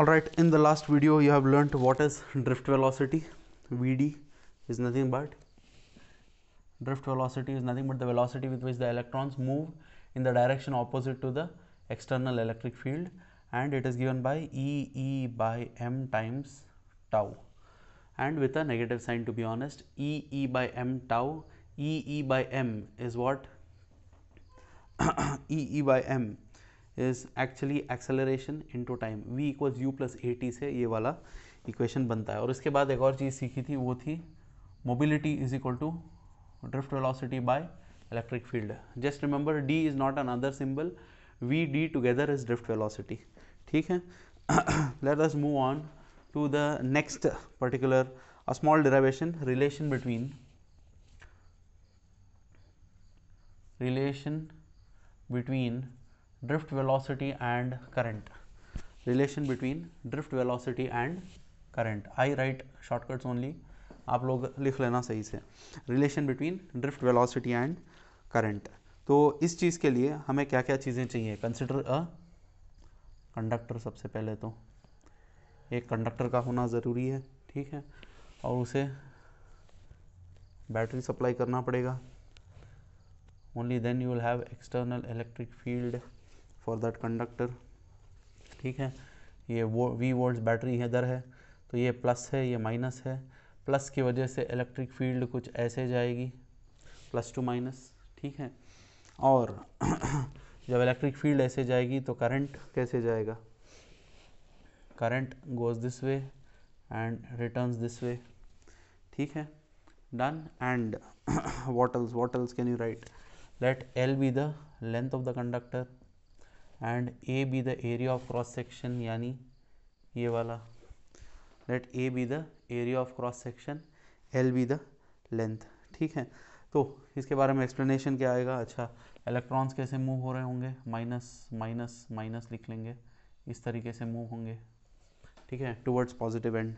alright in the last video you have learned what is drift velocity VD is nothing but drift velocity is nothing but the velocity with which the electrons move in the direction opposite to the external electric field and it is given by E E by m times tau and with a negative sign to be honest E E by m tau E E by m is what E E by m is actually acceleration into time V equal U plus A T से ये वाला equation बनता है और इसके बाद एक और चीज़ सीखी थी वो थी mobility is equal to drift velocity by electric field just remember D is not other symbol V D together is drift velocity ठीक है let us move on to the next particular a small derivation relation between relation between drift velocity and current relation between drift velocity and current i write shortcuts only आप लोग लिख लेना सही से relation between drift velocity and current तो इस चीज़ के लिए हमें क्या क्या चीज़ें चाहिए कंसिडर अ कंडक्टर सबसे पहले तो एक कंडक्टर का होना ज़रूरी है ठीक है और उसे बैटरी सप्लाई करना पड़ेगा only then you will have external electric field for that conductor ठीक है ये वो वी वोल्ट बैटरी है इधर है तो ये प्लस है ये माइनस है प्लस की वजह से इलेक्ट्रिक फील्ड कुछ ऐसे जाएगी प्लस टू माइनस ठीक है और जब इलेक्ट्रिक फील्ड ऐसे जाएगी तो करंट कैसे जाएगा current goes this way and returns this way ठीक है done and what else what else can you write let L be the length of the conductor and A be the area of cross section यानी ये वाला let A be the area of cross section L be the length ठीक है तो इसके बारे में explanation क्या आएगा अच्छा इलेक्ट्रॉन्स कैसे मूव हो रहे होंगे माइनस माइनस माइनस लिख लेंगे इस तरीके से मूव होंगे ठीक है टूवर्ड्स पॉजिटिव एंड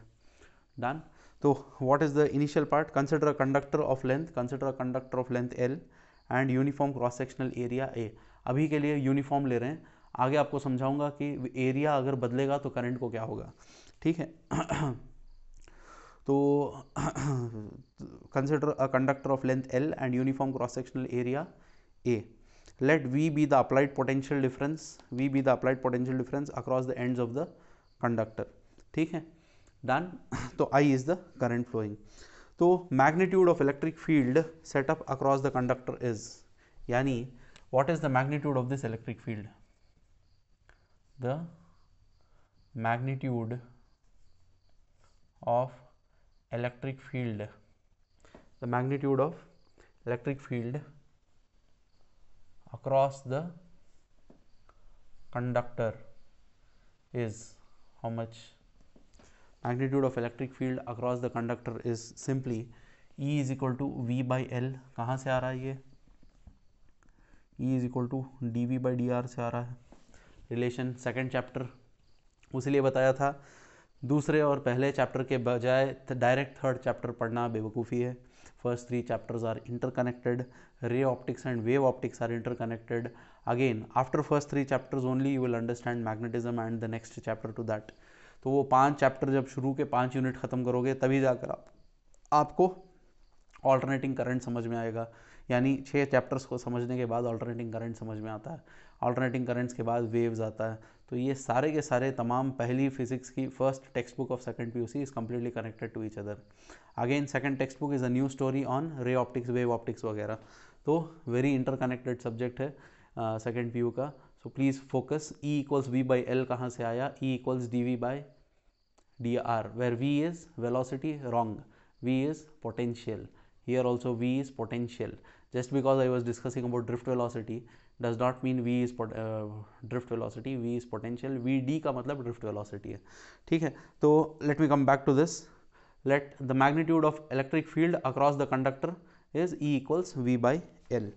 डन तो what is the initial part consider a conductor of length consider a conductor of length L and uniform cross sectional area A अभी के लिए यूनिफॉर्म ले रहे हैं आगे आपको समझाऊंगा कि एरिया अगर बदलेगा तो करंट को क्या होगा ठीक है तो consider a conductor of length L and uniform cross sectional area A let V be the applied potential difference V be the applied potential difference across the ends of the conductor ठीक है done तो I is the current flowing तो magnitude of electric field set up across the conductor is यानी what is the magnitude of this electric field the magnitude of electric field the magnitude of electric field across the conductor is how much magnitude of electric field across the conductor is simply E is equal to V by L कहाँ से आ रहा है ये E is equal to dV by dr से आ रहा है relation second chapter उसी लिए बताया था दूसरे और पहले चैप्टर के बजाय डायरेक्ट थर्ड चैप्टर पढ़ना बेवकूफ़ी है first three chapters are interconnected ray optics and wave optics are interconnected again after first three chapters only you will understand magnetism and the next chapter to that तो वो पांच chapter जब शुरू के पांच यूनिट ख़त्म करोगे तभी जाकर आप आपको ऑल्टरनेटिंग करंट समझ में आएगा यानी छः चैप्टर्स को समझने के बाद ऑल्टरनेटिंग करंट समझ में आता है ऑल्टरनेटिंग करेंट्स के बाद वेव्स आता है तो ये सारे के सारे तमाम पहली फिजिक्स की first text book of second P is completely connected to each other again second text book is a new story on ray optics wave optics वगैरह तो वेरी इंटरकनेक्टेड सब्जेक्ट है सेकेंड पी का so please focus E equals V by L कहाँ से आया E equals D V by D R where V is velocity wrong V is potential here also V is potential just because I was discussing about drift velocity does not mean V is drift velocity V is potential V D का मतलब drift velocity है ठीक है तो let me come back to this let the magnitude of electric field across the conductor is E equals V by L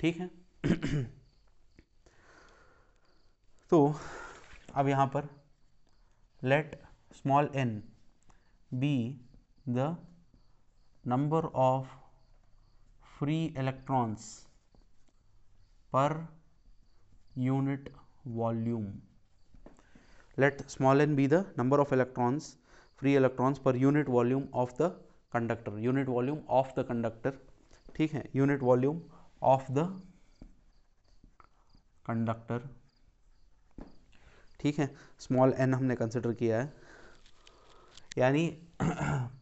ठीक है तो अब यहाँ पर let small N be the number of free electrons per unit volume let small N be the number of electrons free electrons per unit volume of the conductor unit volume of the conductor ठीक है unit volume of the conductor ठीक है small N हमने consider किया है यानी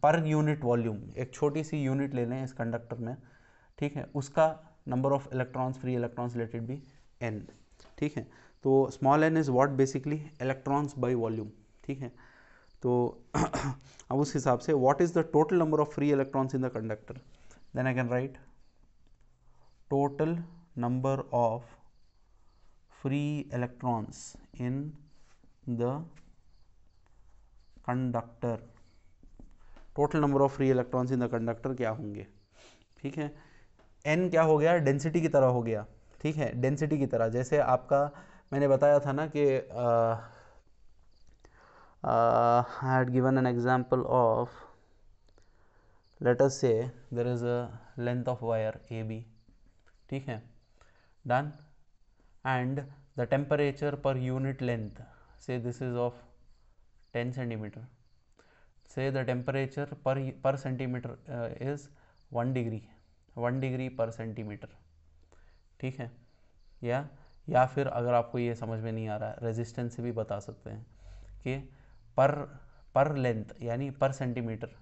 पर unit volume एक छोटी सी यूनिट ले लें इस कंडक्टर में ठीक है उसका number of electrons free electrons related भी बी एन ठीक है तो small n is what basically electrons by volume ठीक है तो अब उस हिसाब से what is the total number of free electrons in the conductor then I can write total number of free electrons in the conductor total number of free electrons in the conductor क्या होंगे ठीक है N क्या हो गया density की तरह हो गया ठीक है डेंसिटी की तरह जैसे आपका मैंने बताया था ना कि I had given an example of let us say there is a length of wire A B ठीक है done and the temperature per unit length say this is of ten centimetre say the temperature per per centimetre is one degree one degree per centimetre ठीक है या या फिर अगर आपको ये समझ में नहीं आ रहा है रेजिस्टेंस से भी बता सकते हैं कि पर पर लेंथ यानी per centimetre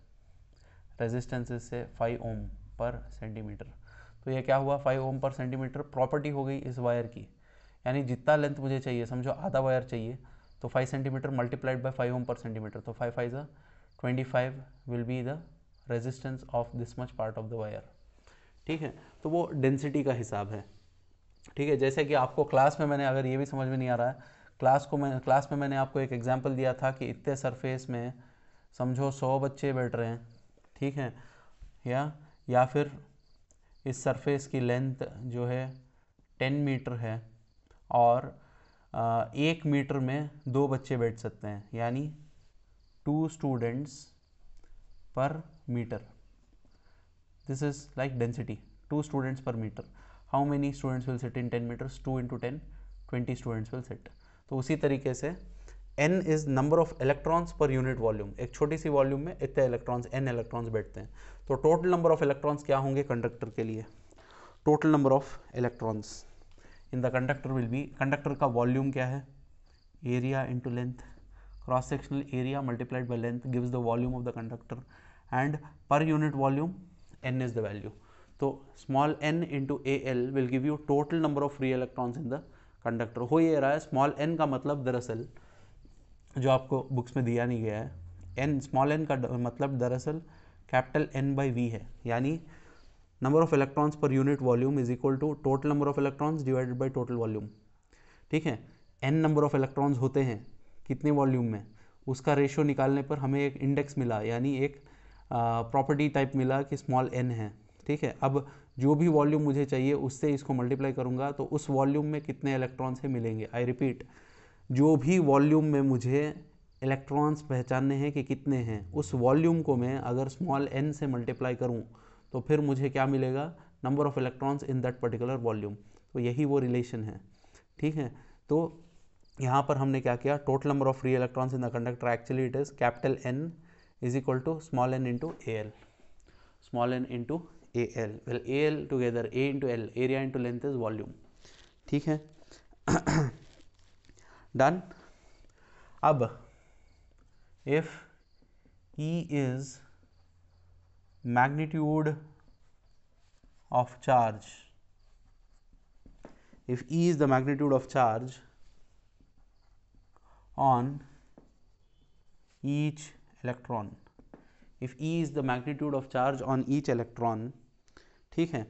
resistance say five ohm per centimetre तो ये क्या हुआ five ohm per centimetre property हो गई इस वायर की यानी जितना लेंथ मुझे चाहिए समझो आधा वायर चाहिए तो five centimetre multiplied by five ohm per centimetre तो फाइव फाइव ज़ा twenty five will be the resistance of this much part of the wire ठीक है तो वो डेंसिटी का हिसाब है ठीक है जैसे कि आपको क्लास में मैंने अगर ये भी समझ में नहीं आ रहा है क्लास को मैं क्लास में मैंने आपको एक एग्जाम्पल दिया था कि इतने सरफेस में समझो सौ बच्चे बैठ रहे हैं ठीक है या या फिर इस सरफेस की लेंथ जो है टेन मीटर है और एक मीटर में दो बच्चे बैठ सकते हैं यानी two students per metre this is like density 2 students per meter how many students will sit in 10 meters 2 into 10 20 students will sit तो उसी तरीके से n is number of electrons per unit volume एक छोटी सी वॉल्यूम में इतने electrons n electrons बैठते हैं तो टोटल नंबर ऑफ इलेक्ट्रॉन्स क्या होंगे कंडक्टर के लिए total number of electrons in the conductor will be conductor का वॉल्यूम क्या है area into length cross sectional area multiplied by length gives the volume of the conductor and per unit volume n is the value. So, small n into A L will give you total number of free electrons in the conductor. हो ये रहा है small N का मतलब दरअसल जो आपको books में दिया नहीं गया है n small n का मतलब दरअसल capital N by V है यानी number of electrons per unit volume is equal to total number of electrons divided by total volume. ठीक है n number of electrons होते हैं कितने volume में उसका रेशियो निकालने पर हमें एक इंडेक्स मिला यानी एक प्रॉपर्टी टाइप मिला कि स्मॉल एन है ठीक है अब जो भी वॉल्यूम मुझे चाहिए उससे इसको मल्टीप्लाई करूंगा तो उस वॉल्यूम में कितने इलेक्ट्रॉन्स हैं मिलेंगे आई रिपीट जो भी वॉल्यूम में मुझे इलेक्ट्रॉन्स पहचानने हैं कि कितने हैं उस वॉल्यूम को मैं अगर स्मॉल एन से मल्टीप्लाई करूं तो फिर मुझे क्या मिलेगा number of electrons in that particular volume तो यही वो रिलेशन है ठीक है तो यहाँ पर हमने क्या किया total number of free electrons in the conductor actually it is capital N is equal to small n into AL, small n into AL. Well, AL together A into L, area into length is volume. ठीक है done अब if E is magnitude of charge if E is the magnitude of charge on each electron if e is the magnitude of charge on each electron ठीक है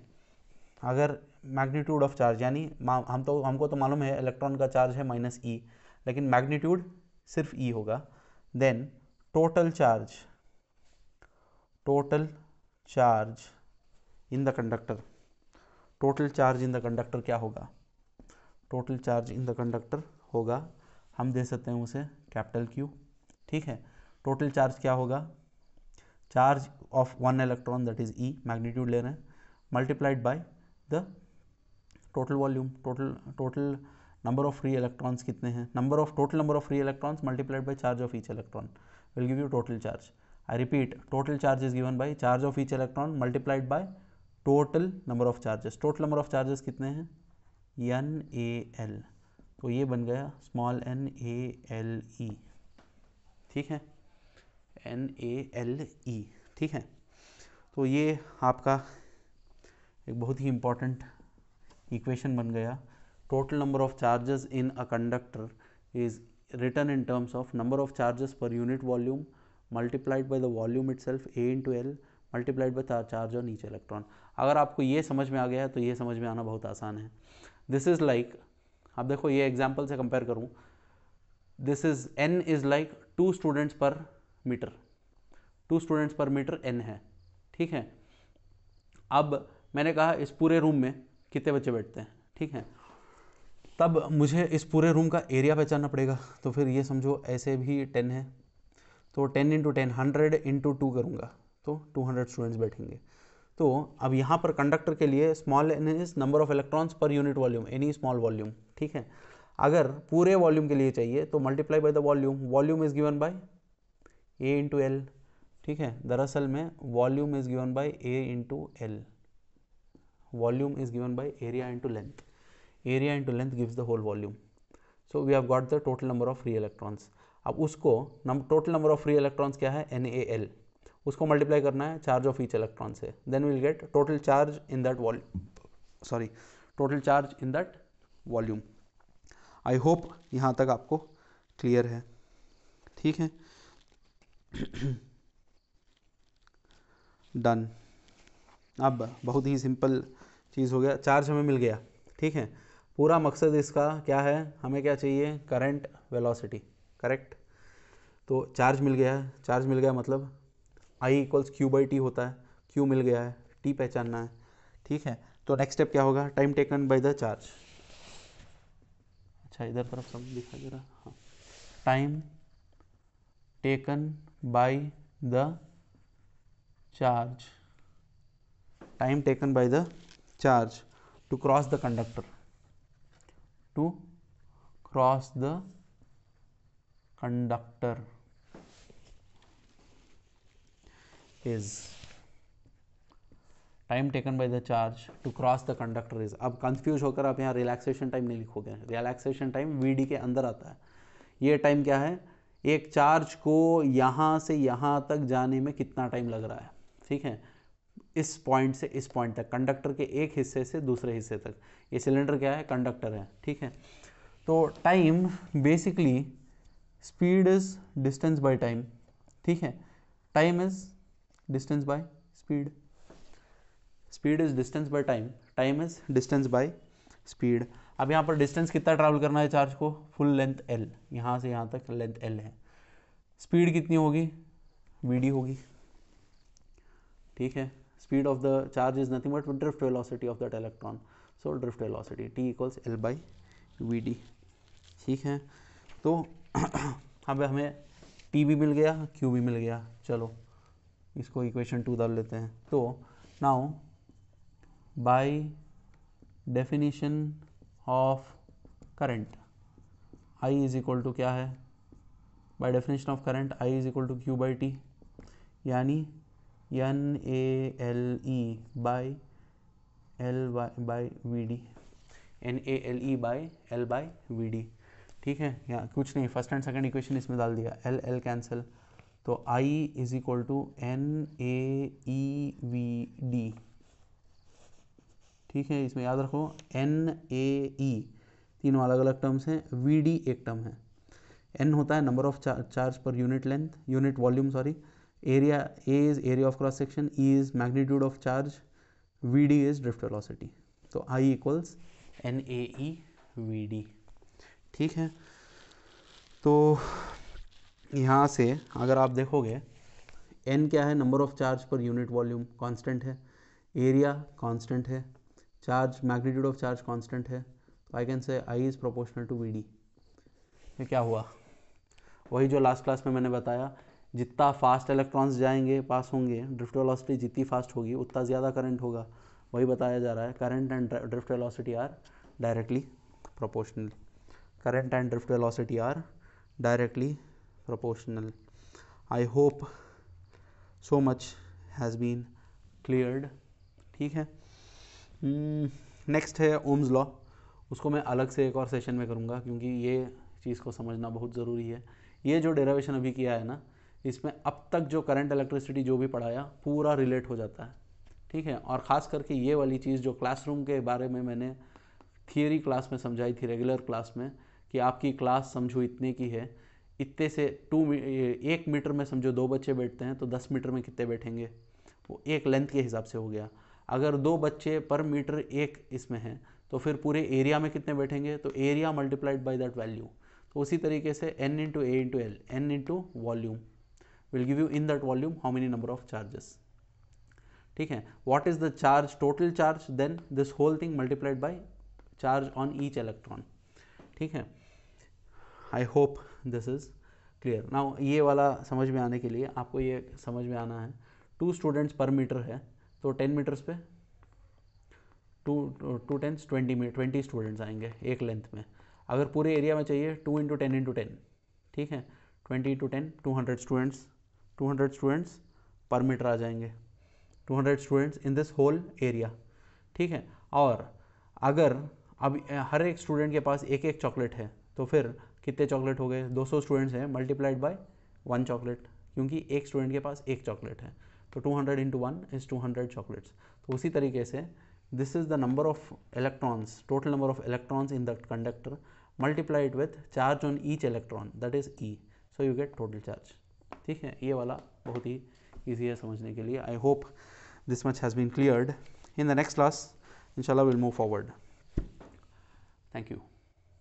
अगर magnitude of charge यानी हम तो हमको तो मालूम है इलेक्ट्रॉन का चार्ज है माइनस ई e, लेकिन मैग्नीट्यूड सिर्फ ई e होगा then total charge total charge in the conductor total charge in the conductor क्या होगा total charge in the conductor होगा हम दे सकते हैं उसे कैपिटल क्यू ठीक है टोटल चार्ज क्या होगा charge of one electron that is e magnitude ले रहे हैं multiplied by the total volume total total number of free electrons कितने हैं number of total number of free electrons multiplied by charge of each electron will give you total charge I repeat total charge is given by charge of each electron multiplied by total number of charges total number of charges कितने हैं N a l तो ये बन गया small n a l e ठीक है n a l e ठीक है तो ये आपका एक बहुत ही इम्पॉर्टेंट इक्वेशन बन गया total number of charges in a conductor is written written in of of number of charges per unit volume multiplied by the volume itself a into l multiplied by charge और नीचे electron अगर आपको ये समझ में आ गया है तो ये समझ में आना बहुत आसान है दिस इज़ लाइक आप देखो ये एग्जाम्पल से कंपेयर करूँ this is n is like two students per metre two students per metre n है ठीक है अब मैंने कहा इस पूरे रूम में कितने बच्चे बैठते हैं ठीक है तब मुझे इस पूरे रूम का एरिया पहचानना पड़ेगा तो फिर ये समझो ऐसे भी टेन है तो ten into ten hundred into two करूँगा तो टू हंड्रेड स्टूडेंट्स बैठेंगे तो अब यहाँ पर कंडक्टर के लिए small n is number of electrons per unit volume any small volume ठीक है अगर पूरे वॉल्यूम के लिए चाहिए तो multiply by the volume volume is given by a into l ठीक है दरअसल में volume is given by a into l volume is given by area into length area into length gives the whole volume so we have got the total number of free electrons अब उसको number total number of free electrons क्या है n a l उसको multiply करना है charge of each electron से then we'll get total charge in that volume sorry total charge in that volume I hope यहाँ तक आपको क्लियर है ठीक है डन अब बहुत ही सिंपल चीज़ हो गया चार्ज हमें मिल गया ठीक है पूरा मकसद इसका क्या है हमें क्या चाहिए करंट वेलोसिटी करेक्ट तो चार्ज मिल गया है चार्ज मिल गया मतलब I equals q by t होता है क्यू मिल गया है टी पहचानना है ठीक है तो नेक्स्ट स्टेप क्या होगा time taken by the charge अच्छा इधर तरफ सब दिखा दे रहा हाँ time taken by the charge time taken by the charge to cross the conductor to cross the conductor is time taken by the charge to cross the conductor is अब confuse होकर आप यहाँ रिलैक्सेशन टाइम नहीं लिखोगे relaxation time we D के अंदर आता है ये टाइम क्या है एक चार्ज को यहाँ से यहाँ तक जाने में कितना टाइम लग रहा है ठीक है इस पॉइंट से इस पॉइंट तक कंडक्टर के एक हिस्से से दूसरे हिस्से तक ये सिलेंडर क्या है कंडक्टर है ठीक है तो time basically speed is distance by time ठीक है time is distance by speed speed is distance by time time is distance by speed अब यहाँ पर डिस्टेंस कितना ट्रैवल करना है चार्ज को फुल लेंथ एल यहाँ से यहाँ तक लेंथ एल है स्पीड कितनी होगी वी डी होगी ठीक है speed of the charge is nothing but drift velocity of that electron so drift velocity t equals l by v d ठीक है तो अब हमें टी भी मिल गया क्यू भी मिल गया चलो इसको इक्वेशन टू डाल लेते हैं तो now by definition of current I is equal to क्या है by definition of current I is equal to q by t यानी n a l e by l y by v d n a l e by l by v d ठीक है या कुछ नहीं first and second equation इसमें डाल दिया L l cancel तो I is equal to n a e v d ठीक है इसमें याद रखो एन ए ई तीनों अलग अलग टर्म्स हैं वी डी एक टर्म है एन होता है number of charge per unit length unit volume sorry area a is area of cross section e is magnitude of charge v d is drift velocity तो I equals n a e v d ठीक है तो यहाँ से अगर आप देखोगे n क्या है number of charge per unit volume constant है एरिया कांस्टेंट है charge magnitude of charge constant है तो I can say I is proportional to v d ये क्या हुआ वही जो लास्ट क्लास में मैंने बताया जितना फास्ट इलेक्ट्रॉन्स जाएंगे पास होंगे ड्रिफ्ट वेलोसिटी जितनी फास्ट होगी उतना ज़्यादा करंट होगा वही बताया जा रहा है current and drift velocity are directly proportional current and drift velocity are directly proportional I hope so much has been cleared ठीक है नेक्स्ट hmm, है ओम्स लॉ उसको मैं अलग से एक और सेशन में करूँगा क्योंकि ये चीज़ को समझना बहुत ज़रूरी है ये जो डेरावेशन अभी किया है ना इसमें अब तक जो करंट इलेक्ट्रिसिटी जो भी पढ़ाया पूरा रिलेट हो जाता है ठीक है और ख़ास करके ये वाली चीज़ जो क्लासरूम के बारे में मैंने थियरी क्लास में समझाई थी रेगुलर क्लास में कि आपकी क्लास समझो इतने की है इतने से टू एक मीटर में समझो दो बच्चे बैठते हैं तो दस मीटर में कितने बैठेंगे वो एक लेंथ के हिसाब से हो गया अगर दो बच्चे पर मीटर एक इसमें हैं तो फिर पूरे एरिया में कितने बैठेंगे तो area multiplied by that value तो उसी तरीके से n into a into l n into volume will give you in that volume how many number of charges ठीक है what is the charge total charge then this whole thing multiplied by charge on each electron ठीक है I hope this is clear now ये वाला समझ में आने के लिए आपको ये समझ में आना है टू स्टूडेंट्स पर मीटर है तो टेन मीटर्स पे two two tens twenty metre twenty students आएंगे एक लेंथ में अगर पूरे एरिया में चाहिए two into ten into ten ठीक है twenty into ten two hundred students two hundred students per metre आ जाएंगे two hundred students in this whole area ठीक है और अगर अब हर एक स्टूडेंट के पास एक एक चॉकलेट है तो फिर कितने चॉकलेट हो गए 200 स्टूडेंट्स हैं मल्टीप्लाइड बाय वन चॉकलेट क्योंकि एक स्टूडेंट के पास एक चॉकलेट है तो 200 hundred into one is two chocolates तो उसी तरीके से this is the number of electrons total number of electrons in the conductor multiplied with charge on each electron that is e so you get total charge ठीक है ये वाला बहुत ही easy है समझने के लिए I hope this much has been cleared in the next class इंशाल्लाह will move forward thank you